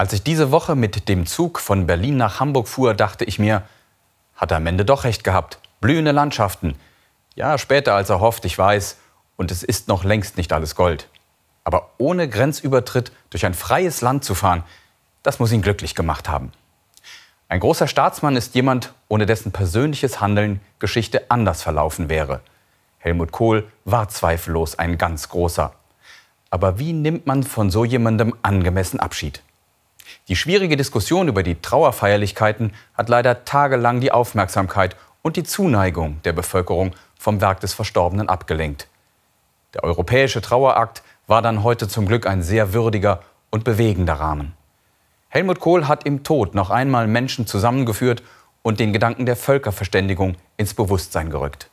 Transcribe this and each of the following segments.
Als ich diese Woche mit dem Zug von Berlin nach Hamburg fuhr, dachte ich mir, hat er am Ende doch recht gehabt. Blühende Landschaften. Ja, später als er hofft, ich weiß. Und es ist noch längst nicht alles Gold. Aber ohne Grenzübertritt durch ein freies Land zu fahren, das muss ihn glücklich gemacht haben. Ein großer Staatsmann ist jemand, ohne dessen persönliches Handeln Geschichte anders verlaufen wäre. Helmut Kohl war zweifellos ein ganz großer. Aber wie nimmt man von so jemandem angemessen Abschied? Die schwierige Diskussion über die Trauerfeierlichkeiten hat leider tagelang die Aufmerksamkeit und die Zuneigung der Bevölkerung vom Werk des Verstorbenen abgelenkt. Der europäische Trauerakt war dann heute zum Glück ein sehr würdiger und bewegender Rahmen. Helmut Kohl hat im Tod noch einmal Menschen zusammengeführt und den Gedanken der Völkerverständigung ins Bewusstsein gerückt.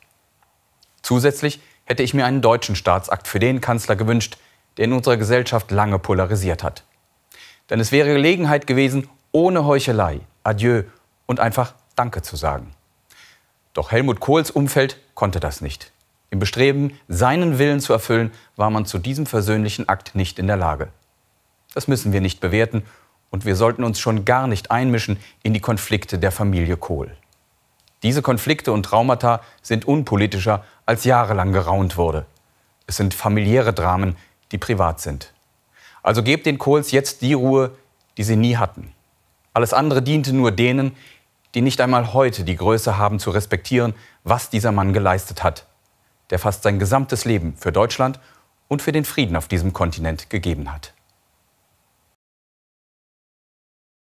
Zusätzlich hätte ich mir einen deutschen Staatsakt für den Kanzler gewünscht, der in unserer Gesellschaft lange polarisiert hat. Denn es wäre Gelegenheit gewesen, ohne Heuchelei, Adieu und einfach Danke zu sagen. Doch Helmut Kohls Umfeld konnte das nicht. Im Bestreben, seinen Willen zu erfüllen, war man zu diesem versöhnlichen Akt nicht in der Lage. Das müssen wir nicht bewerten und wir sollten uns schon gar nicht einmischen in die Konflikte der Familie Kohl. Diese Konflikte und Traumata sind unpolitischer, als jahrelang geraunt wurde. Es sind familiäre Dramen, die privat sind. Also gebt den Kohls jetzt die Ruhe, die sie nie hatten. Alles andere diente nur denen, die nicht einmal heute die Größe haben zu respektieren, was dieser Mann geleistet hat, der fast sein gesamtes Leben für Deutschland und für den Frieden auf diesem Kontinent gegeben hat.